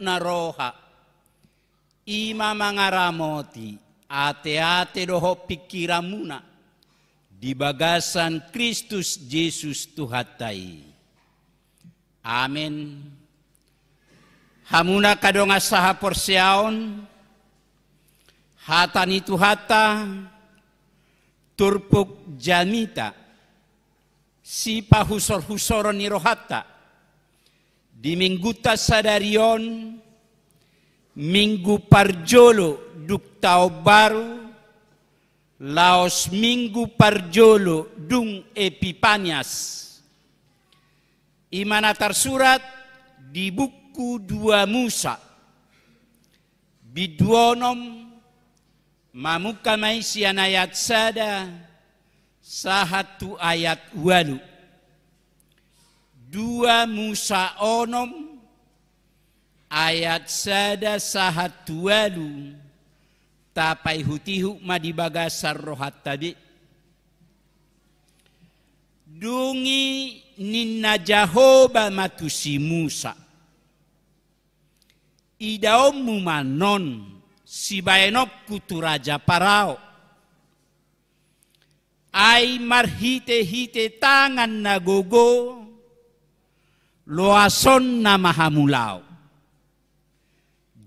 na roha. ima ramoti, ate-ate doho pikiramuna di bagasan Kristus Yesus Tuhatai. Amin. Hamuna kadonga saha porsiaon hatani tuhata turpuk jamita si pahusor husoron rohata, di Minggu Sadarion, Minggu Parjolo duk baru, Laos Minggu Parjolo dung Epipanias. Imana tersurat di buku dua Musa. Biduonom mamukamai Ayat sada sahatu ayat walu dua Musa onom ayat sada sahat tualu tapai hutihu madibaga sarrohat tadi dungi ninna jahoba matusi Musa idaommu manon si baenok kutu raja parao ai marhite hite tangan nagogo loason na mahamulaw.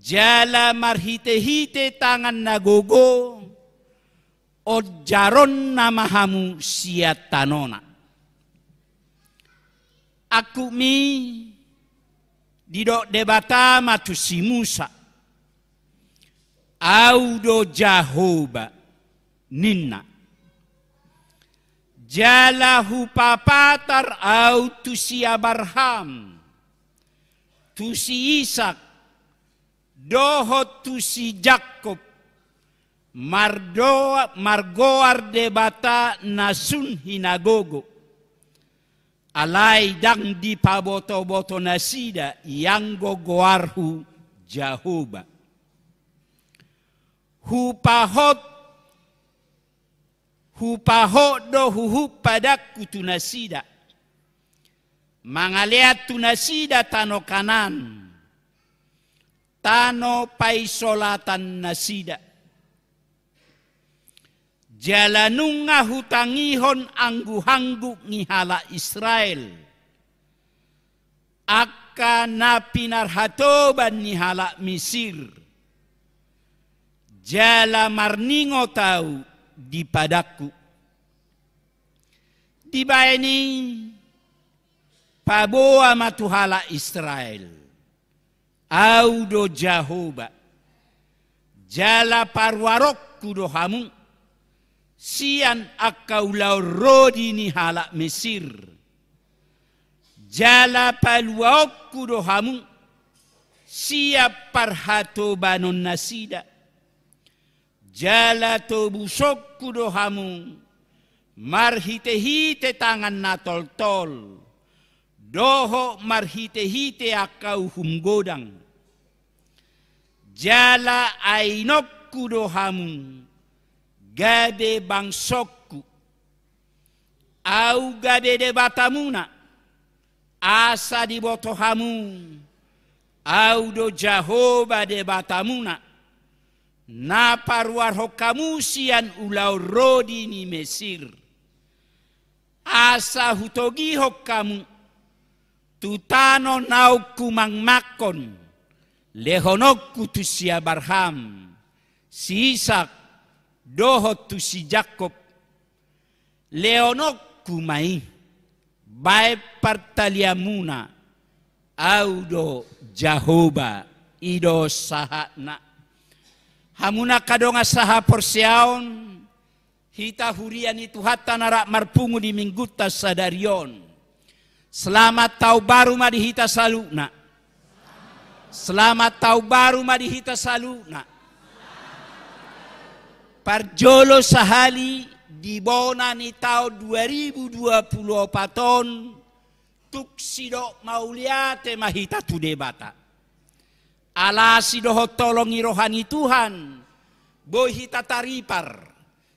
Jala marhite-hite tangan nagogo, o jaron na mahamu siya tanona. Aku mi didok debata matu si Musa. Audo Jahoba ninna jalahu papatar au tusi Abraham tusi Isak, dohot tusi Jakob mardoa margoar debata nasun hinagogo alai dang di paboto-boto nasida yang gogoarhu jahoba Hupahot hupahodo pada kutunasida. mangalea tunasida tano kanan tano paisolatan nasida jalanunga hutangihon anggu-hanggu ngihala Israel akka narhatoban nihala Misir jala marningo tau di padaku, di Dibaini paboa matuhala Israel. Audo Jahoba. Jala parwarok kudohamu. Sian akau lau rodi ni halak Mesir. Jala kudo kudohamu. Siap parhato banon nasida jala tobu sokku dohamu marhite hite tangan na tol doho marhite hite akau humgodang jala ainokku kudohamu gade bangsokku au gade debatamuna batamuna asa di botohamu au do jahoba de batamuna na paruar hokamusian ulau rodi ni Mesir. Asa hutogi hokamu tutano nauku mangmakon lehonokku tu barham, sisa si dohot tu si Jakob, leonokku mai bae partaliamuna audo Jahoba ido nak hamuna kadonga saha porsiaon hita hurian itu hatta narak marpungu di Minggu sadarion selamat tau baru ma di hita saluna selamat tau baru ma di hita saluna parjolo sahali di bona ni tau 2024 on tuksido mauliate mahita tudebata Ala doho tolongi rohani Tuhan. Bohita taripar.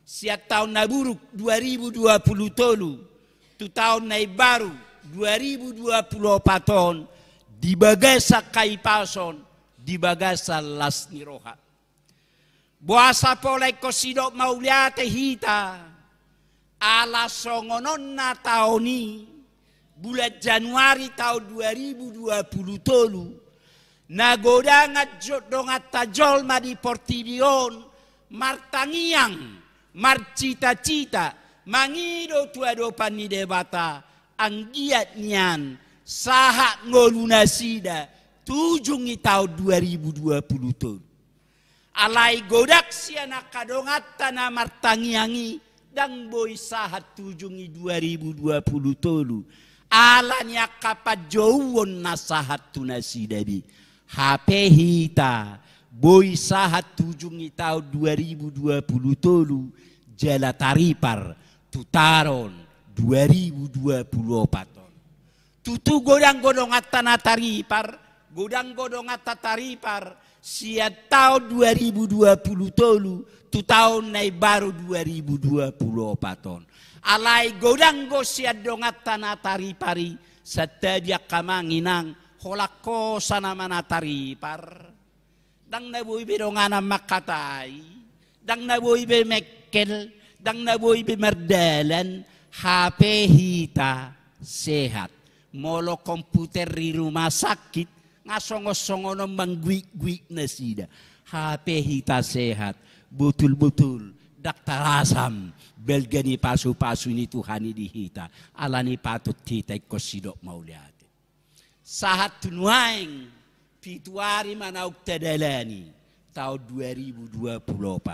Siat tahun naburuk 2020 tolu. Tu tahun naik baru 2024 tahun. Di bagasa pason. Di bagasa las niroha. Buasa polai kosidok mauliate hita. Ala na tahun ni. Bulan Januari tahun 2020 tolu Nagoda godanga dongata jolma di portibion martangiang marcita-cita mangido tua do pani debata anggiat nyan saha ngolunasida tujung itau 2020 tahun alai godak siana kadongata na martangiangi dang boy sahat tujungi 2020 tolu alanya kapat nasahat tunasida bi. HP kita boy sahat tujung tahun 2020 tolu jala taripar tutaron 2024 ton. Tutu godang godong atana taripar godang godong taripar siat tahun 2020 tolu tu tahun nai baru 2024 ton. Alai godang go siat dong atana taripari satadia kamanginang sana sanamana taripar dang naboy be dongana makatay dang naboy be mekkel dang naboy be merdelen HP hita sehat molo komputer di rumah sakit ngasongo-songono mangguik-guik nasida HP hita sehat butul-butul daktar asam belgani pasu-pasu ini Tuhan hita alani patut kita ikut sidok maulian Sahat Nuaing Fituari mana uktadalani tahun 2024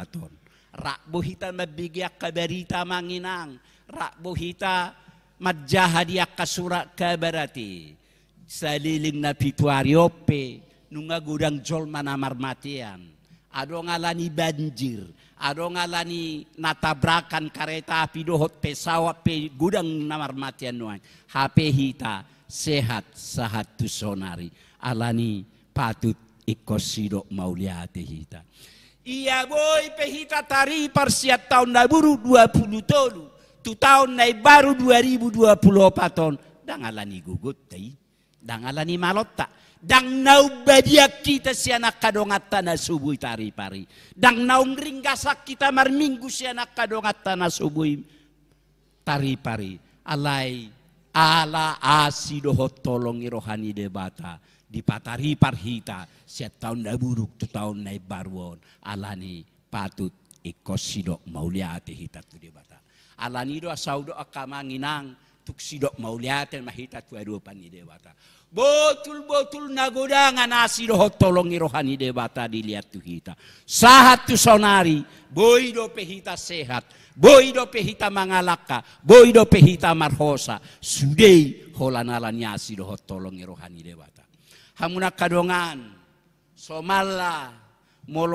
ton. Rak bohita mabigya kabarita manginang. Rak bohita madjahadiya kasurak kabarati. Saliling na pituari ope. Nunga gudang jol mana marmatian Ado ngalani banjir. Ado ngalani natabrakan kereta api dohot pesawat pe gudang namar matian nuan. HP hita sehat tu sonari alani patut ikosiro mauliati hita. Ia boy pehita tari parsiat tahun dua 20 tolu. Tu tahun nai baru 2024 tahun. Dang alani gugut tei. Dang alani malotta. Dang nau badia kita si anak kadongat tanah subuh tari pari. Dang nau ngringgasak kita minggu si anak kadongat tanah subuh tari pari. Alai ala asido hotolongi rohani debata di patari parhita set tahun dah buruk tu tahun naik barwon alani patut ikosido mauliati hita tu debata alani doa saudo akamanginang tuksidok mauliaten mahita tua arupani dewata. Botul-botul nagodanga roh tolongi rohani dewata dilihat tuhita. Sahat tu sonari, boido pehita sehat, boido pehita mangalaka, boido pehita marhosa. Sudei holanala roh tolongi rohani dewata. Hamuna kadongan, somalla,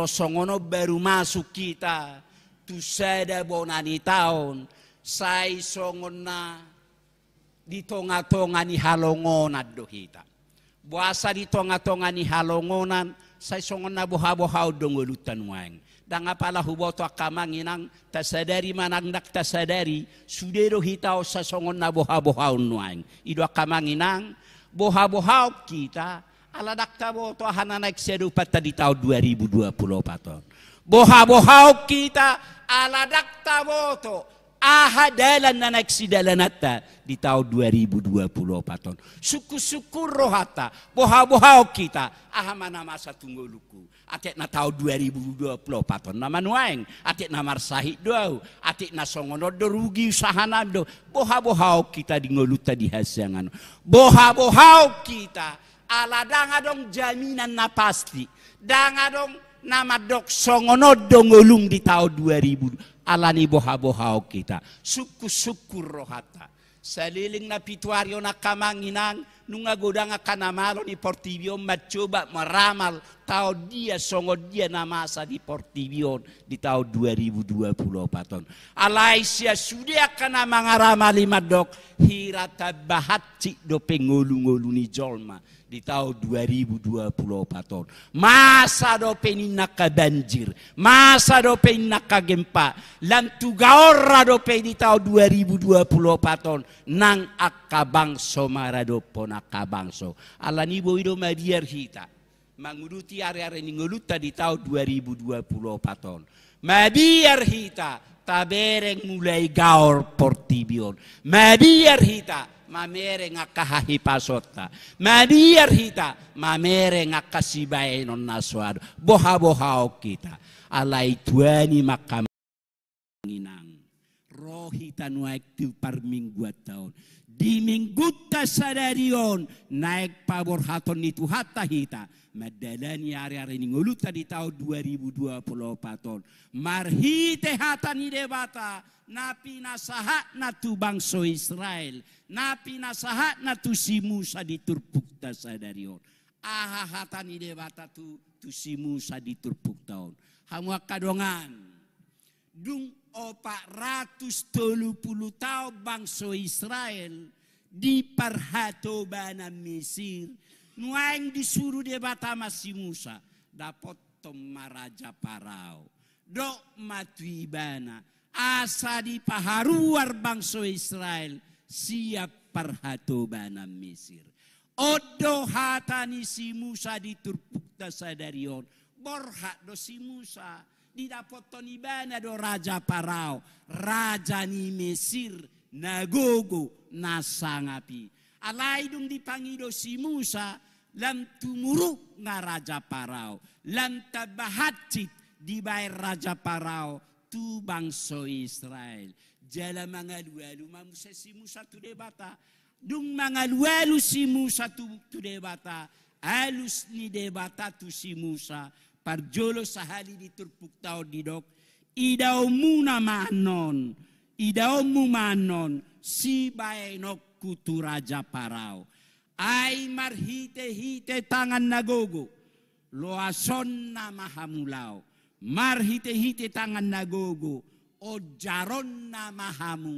songono baru masuk kita. tu Tusada bonani tahun, sai songona di tonga-tonga ni halongonan do Buasa di tonga-tonga ni halongonan, saya songon na boha-boha ulutan wang. Dan apala huboto kamanginang, tasadari manang dak tasadari, sudero o sa songon na boha-boha Ido kamanginang, boha-boha kita, ala boto tabo to hana naik sedupat tadi tahun 2024 ton. Boha-boha kita, ala boto tabo ahadalan nata di tahun 2024 ton. Suku-suku rohata, boha-boha kita, ahamana masa luku. Atik na tahun 2024 ton. Nama nuaeng, atik na marsahik doau, atik na songono dorugi usahana do. Boha-boha kita di ngoluta di hasiangan. Boha-boha kita, ala danga dong jaminan na pasti. Danga dong nama dok songono dongolung di tahun 2000 alani boha-boha kita. Suku-suku rohata. seliling na pituaryo nakamanginang kamanginang, nunga kanamalo ni Portibion, macoba meramal tao dia songo dia namasa di Portibion di tahun 2020 paton. Alaisia sudia kana mangaramali madok, hirata bahat cik do pengolu-ngolu ni jolma di tahun 2024 tahun. Masa ini nak banjir, masa ini nak gempa, lan tugaorra dope di tahun 2024 tahun nang akabangso mara pon akabangso. Allah ni ido madiar kita manguduti area ini ningoluta di tahun 2024 tahun. Madiar hita, tabereng mulai gaur portibion. Madiar hita, mamere ngakaha pasota, madiar hita mamere ngakasibai non nasuado boha boha kita alai tuani makam nginang rohi tanuak tu par mingguat tahun di minggu sadarion naik pabor haton itu hatta hita. Medelani hari-hari ini ngulut tadi tahun 2020 paton. Marhi tehatan ni debata. Napi nasahat natu bangso Israel. Napi nasahat natu si Musa di turpuk tasadarion. Aha hatan ni debata tu tu si Musa di turpuk tahun. Hamu akadongan. Dung opak ratus tolu puluh tahun bangsa Israel di perhatobana Mesir. Nuang disuruh dia batama si Musa. dapat maraja parau. Dok matuibana. Asa di paharuar bangsa Israel. Siap perhatobana Mesir. Odo hatani si Musa di sadarion. Borhak do si Musa di bana do raja parao. Raja ni Mesir nagogo nasangapi. Alaidung dipangido si Musa lam tumuru nga raja parao. Lam tabahatit di bayar raja parao tu bangso Israel. Jala mangalualu mamusa si Musa tu debata. Dung mangalualu si Musa tu, tu debata. Alus ni debata tu si Musa parjolo sahali di turpuk tau didok idaumu namanon idaumu manon si baenok kutu raja parau ai marhite hite tangan nagogo loason na mahamulao marhite hite tangan nagogo ojaron na mahamu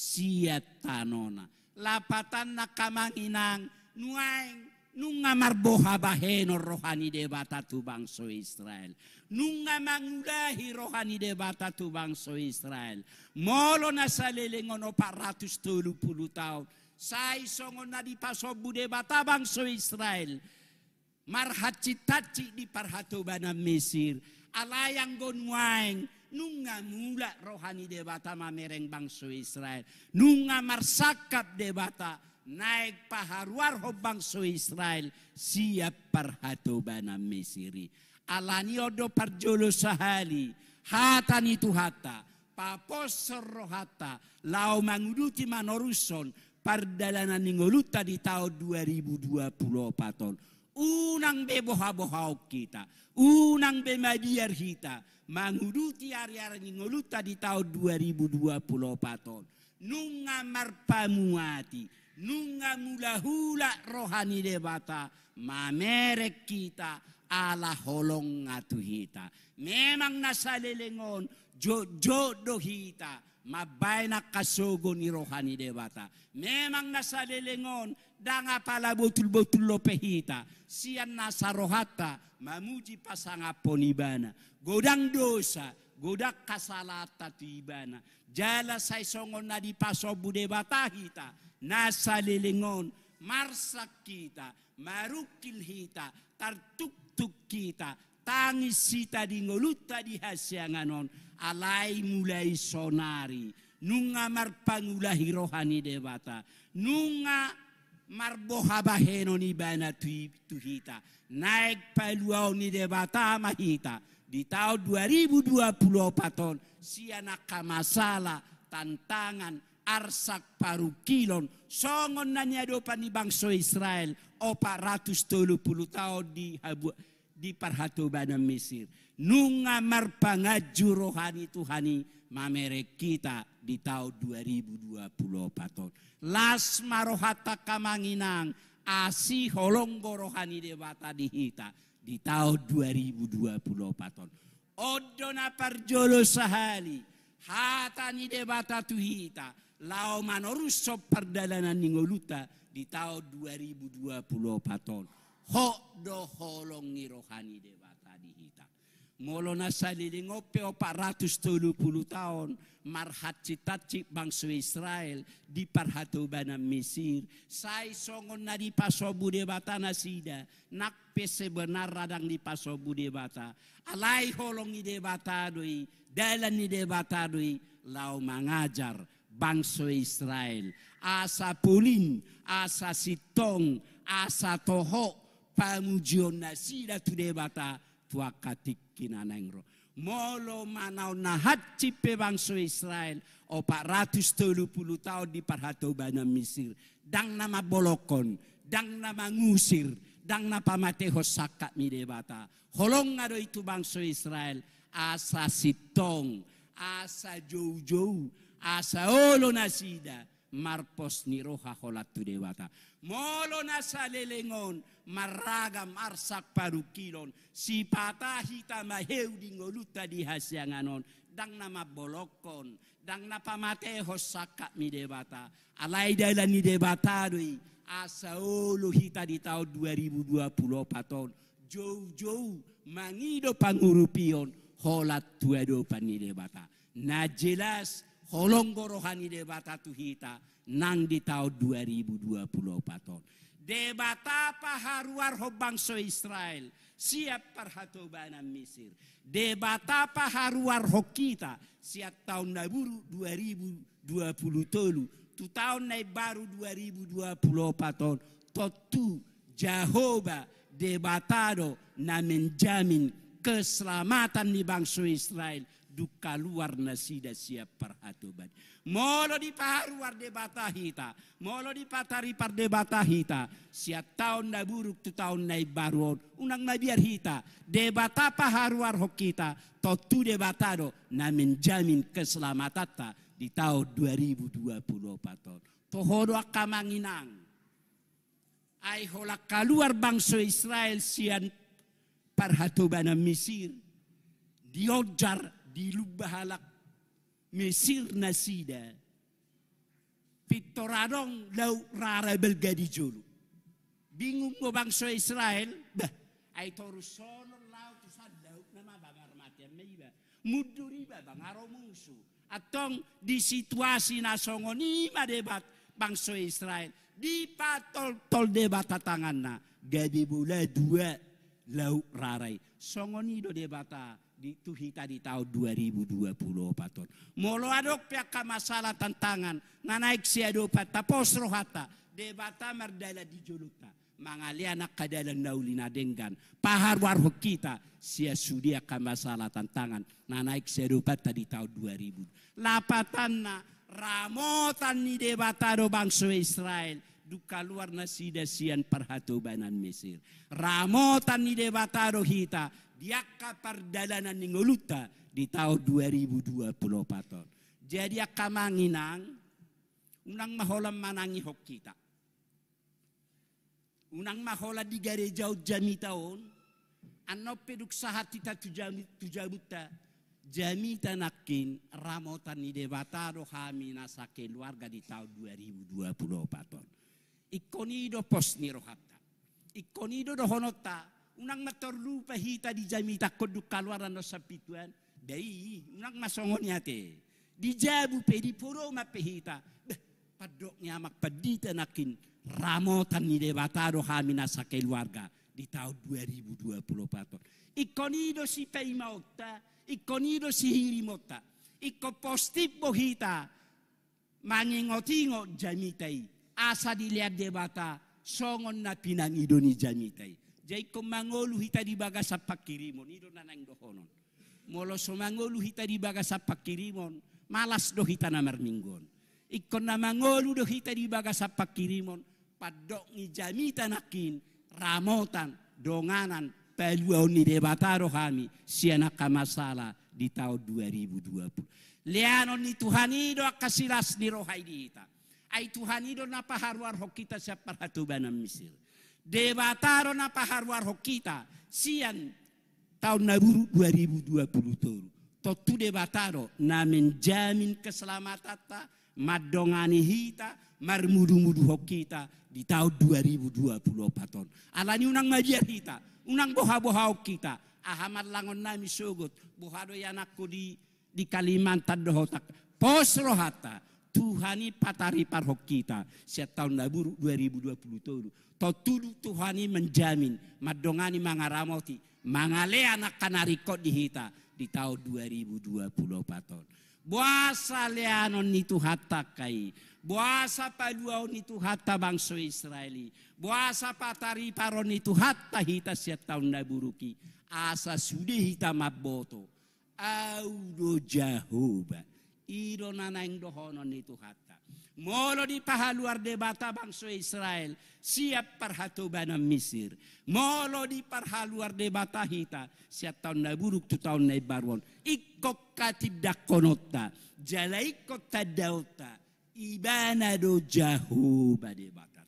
siat tanona lapatan na kamanginang nuaeng Nunga marboha baheno rohani debata tu bangso Israel. Nunga mangulahi rohani debata tu bangso Israel. Molo nasalele ngono 430 tahun. Sai songo na di pasobu debata bangso Israel. Marhaci-taci di parhatubana Mesir. Alayang gonwaeng nunga mula rohani debata mamereng bangso Israel. Nunga marsakap de debata naik paharuar bangso Israel siap perhatobana Mesiri. Alani odo parjolo sahali hatani itu hata papos rohata lau manguduti manoruson perdalanan ningoluta di tahun 2020 paton. Unang be boha-boha kita. Unang be madiar kita. Manguduti hari-hari ningoluta di tahun 2020 paton. Nunga marpamuati nunga mula hula rohani debata mamerek kita ala holong hita Memang nasalelengon jodoh hita mabaina kasogo ni rohani debata. Memang nasalelengon danga pala botul-botul lopehita. Sian nasarohata mamuji pasanga ponibana. Godang dosa, godak kasalata tibana. Jala saisongon na di paso budebata hita nasa lilingon, marsak kita, marukil kita, tartuktuk kita, tangis kita di ngoluta di hasianganon, alai mulai sonari, nunga marpangulahi rohani dewata, nunga marbohabaheno ni bana tuhita, naik paluau ni dewata mahita, di tahun 2024 si anak masalah tantangan arsak parukilon songon nanyadopan ni bangso Israel opa ratus tolu puluh tahun di habu, di bana Mesir. Nunga marpangaju rohani Tuhani mamere kita di tahun 2024 tahun. las marohata kamanginang asi holonggo rohani dewata dihita di tahun 2024 tahun. Odona parjolo sahali hatani debata tuhita lao manorusso perdalanan ningoluta di tahun 2024 ho do holongi rohani dewa tadi hita Molona salilingope 430 tahun marhat citaci bangsa Israel di parhatubana Mesir. Sai songon na di pasobu debata nasida. Nak pese benar radang di pasobu debata. Alai holongi debata doi. Dalan debata doi. Lau mengajar bangsa Israel. Asa polin, asa sitong, asa toho, pamujion tu debata tua katik kina nengro Molo manau nahat cipe bangsa Israel opa ratus tujuh puluh tahun di parhato bana Mesir. Dang nama bolokon, dang nama ngusir, dang napa mate hosaka debata Holong ngado itu bangsa Israel asa sitong, asa jauh-jauh, Asaolo nasida marpos ni roha holatu dewata. Molo nasa lelengon maraga marsak parukilon si patahita maheu dingoluta dihasianganon dang nama bolokon dang napa mate hosaka mi dewata alai dela ni dewata doi asaolo hita di tahun 2020 paton jauh-jauh mangido pangurupion holat dua do pani dewata nah jelas holonggo rohani debata tuhita nang di tahun 2024 tahun. Debata paharuar bangsa Israel siap perhatobanan Mesir. Debata paharuar kita siap tahun naburu 2020 tolu. Tu tahun nai baru 2024 tahun. Totu Jahoba debatado na menjamin keselamatan di bangsa Israel Duka nasi sida siap parhatoban. Molo di paru pardebata hita, molo di patari pardebata hita, Siap tahun dah buruk tu tahun naib baruon, unang na biar hita, debata paharuar hok kita, totu debatado na menjamin keselamatan di tahun 2024 tahun. Tohodo akamanginang. Ay holak keluar bangsa Israel sian parhatobana Mesir. Diojar di dilubahalak mesir nasida pitoradong lau rara belgadi julu bingung bang bangsa Israel bah ay torus sonor lau tusan lau nama bangar matian meiba ba bangaro musuh atong di situasi nasongoni ima debat bangsa Israel di patol tol debat tatangan na gadi bula dua lau rarai songoni do debata di tuhi tadi tahun 2020 paton. Molo adok piaka masalah tantangan nanaik siadopa tapos rohata debata merdala di juluta. mangali anak kadalan naulina denggan pahar warho kita sia sudia ka masalah tantangan nanaik pata di tahun 2000 lapatanna ramotan ni debata do bangsa Israel duka luar nasida sian perhatobanan Mesir. Ramotan ni debatado hita diakka perdalanan ngoluta di tahun 2024. Jadi akka manginang unang maholam manangi hok kita. Unang mahola di gare jauh jami tahun anno peduk sahat kita tujami tujamuta jami tanakin ramotan ni debatado kami nasake keluarga di tahun 2024. Ikonido posni rohapta. Ikonido dohonota unang matorlu hita di jami takodu kaluaran no sapituan dai unang masongon yate dijabu pe di puro ma pahita padok nyamak padita nakin ramotan ni debata hamina sake keluarga di tahun 2024 ikonido si peimaotta ikonido si hirimotta iko postip hita mangingotingo jamitai asa dilihat debata songon na idoni jamitai Jai ko mangolu hita di baga sa pakirimon Ido nanang dohonon. Molo so mangolu hita di baga sa pakirimon Malas do hita namar minggon. Ikon na mangolu do hita di baga sa pakirimon Padok nakin. Ramotan, donganan, peluau ni debataro si anak masalah di tahun 2020. Leanon ni Tuhan ido akasilas ni rohai di hita. Ay Tuhan ido napaharwar hok kita siap ratu banam misil debataron apa harwar Hokita sian tahun 2020 to tu debataro na menjamin keselamatan ta madongani hita marmudu-mudu Hokita di tahun 2024 ton alani unang majar hita unang boha-boha hokita kita langon nami sogot bohado yanakku di di Kalimantan dohotak posrohata rohata Tuhani patari parhok kita. setahun tahun laburu 2020 tahun. Tau Tuhani menjamin. Madongani mangaramoti. Mangale anak kanari di hita. Di tahun 2024 tahun. Buasa leanon itu hatta kai. Buasa paduau itu hatta bangsa Israeli. Buasa patari paron itu hatta hita setahun tahun laburuki. Asa sudah hita maboto. Audo Jehovah iro nanaeng dohono itu hatta. Molo di pahaluar de bata bangso Israel siap banam Mesir. Molo di parhaluar de bata hita siap tahun na buruk tu tahun na barwon. Ikok katidak konota jalaikot tadauta ibana do jahu bade batat.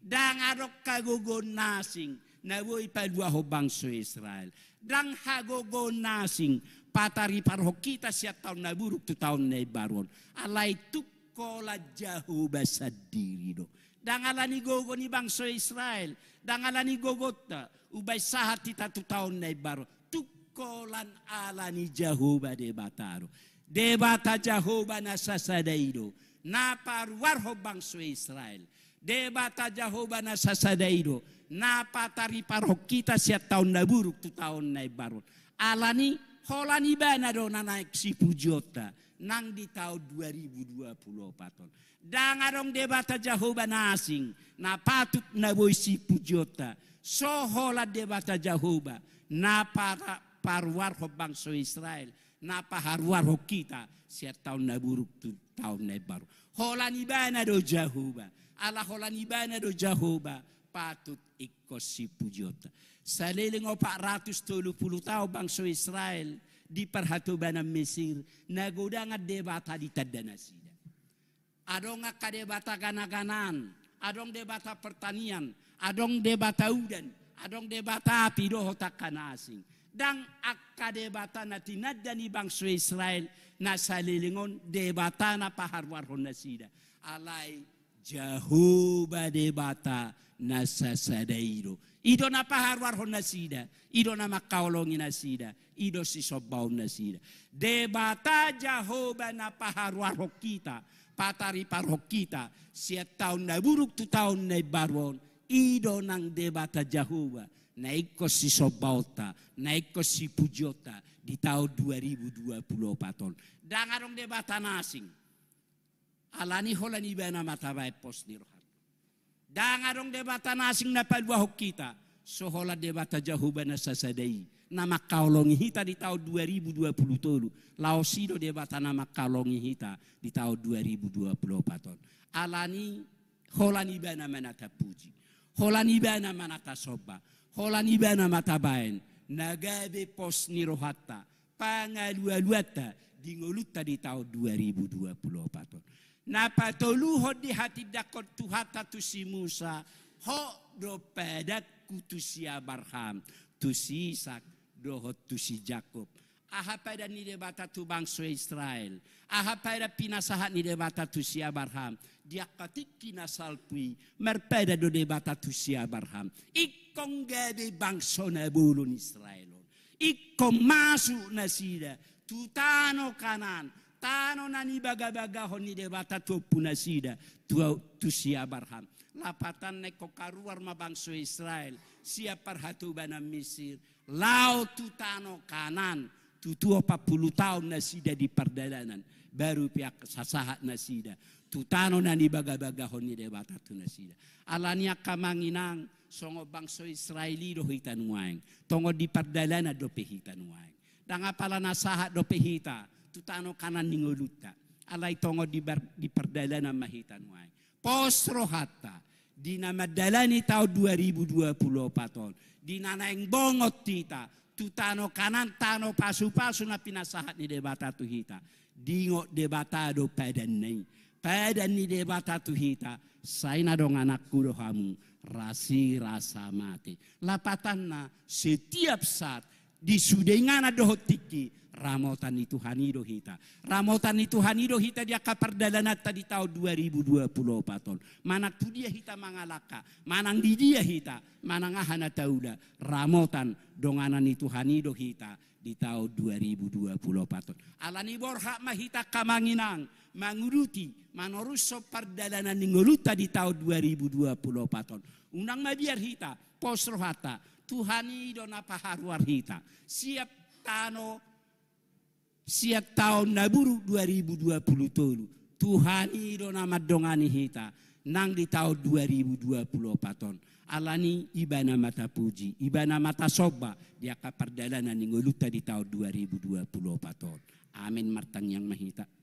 Dang arok kagogo nasing na woi paduaho bangso Israel. Dang hagogo nasing patari parho kita siap tahun na buruk tu tahun na baron. Alai tu kola jahu basa diri do. Dangalani gogo ni bangsa Israel. Dangalani gogota. Ubai sahat kita tu tahun na baru. Tu kolan alani jahu bade bataro. Debata jahu bana sasadaido. Na paruar ho bangsa Israel. Debata jahu bana do. Na patari parho kita siap tahun na buruk tu tahun na baron. Alani holani banado naik si jota nang di tahun 2024 ton. Dangarong debata jahoba nasing na patut na boy jota. So hola debata jahoba na para parwar ho bangso Israel na paharwar ho kita siar tahun na buruk tu tahun na baru. bana do jahoba. Allah holani do jahoba patut ikos si jota. Saliling ratus 430 tao bangso Israel di perhatuban ng Mesir. at debata di tadanasida. Adong kadebata ganaganan. Adong debata pertanian. Adong debata udan. Adong debata api doho asing. Dan akadebata na tinadani bangso Israel na salilingon debata na paharwarhon sida. Alay jahuba debata nasasadairo ido na paharwar hon nasida ido na makaolongi nasida ido si sobaum nasida debata jahoba na paharwar kita. patari kita, siat tahun na buruk tu tahun na barwon ido nang debata jahoba naik ko si sobauta naik si pujota di tahun 2024 patol. dangarong debata nasing alani holani bena matabai pos niro Dangarong debata nasing na palwahok kita. Sohola debata jahubana sasadai. Nama kaolongi hita di tahun 2020 tolu. Laosido debata nama kaolongi hita di tahun 2024 ton. Alani holani bana manata puji. Holani bana manata soba. Holani bana matabain. Nagabe pos nirohatta. Pangalualuata dingoluta di tahun 2024 ton. Napa ho di hati dakot tuhata si Musa. Ho do pedat kutusia barham. Tusi ho tu tusi Jacob. Aha pada ni debata tu bangsa Israel. Aha pada pinasahat ni debata tu si Abraham. Dia katik kinasal pui. Merpeda do debata tu si Abraham. Ikong gede bangsa na bulun Israel. Ikong masuk nasida. Tutano kanan tano nani baga-baga honi de bata tu puna sida tu tu si Abraham lapatan ne kokaruar ma bangso Israel sia parhatu bana misir lau tu tano kanan tu tua puluh tahun nasida di perdalanan baru pihak sasahat nasida na nani baga-baga honi de bata tu nasida alania kamanginang songo bangso Israeli do hitanuang tongo di perdalana do pehitan dangapala danga nasahat do tutano kanan ngoluta Alay tongo di, bar, di perdala na mahitan wai. Posro hatta. Di na madalani tau 2024 on. Di na naeng bongot tita. Tutano kanan tano pasu-pasu na pinasahat ni debata tuhita. Dingo do padan neng, Padan ni debata tuhita. Saina dong anak dohamu. Rasi rasa mati. Lapatan na setiap saat di sudengana dohotiki Ramotan itu hanido hita. Ramotan itu hanido hita dia kaperdalanat tadi tahun 2020 tahun. Mana tu dia hita mangalaka. mana di dia hita. mana tahu tauda. Ramotan donganan itu hanido hita di tahun 2020 tahun. Alani borha mahita kamanginang. Manguruti manoruso perdalanan ningoluta di tahun 2020 tahun. Unang mabiar hita. Posrohata. Tuhani dona paharuar hita. Siap tano siak tahun naburu 2020 Tuhan ido nama dongani hita nang di tahun 2024 tahun alani ibana mata puji ibana mata soba dia kapar kapardalanan ngoluta di tahun 2024 tahun amin martang yang mahita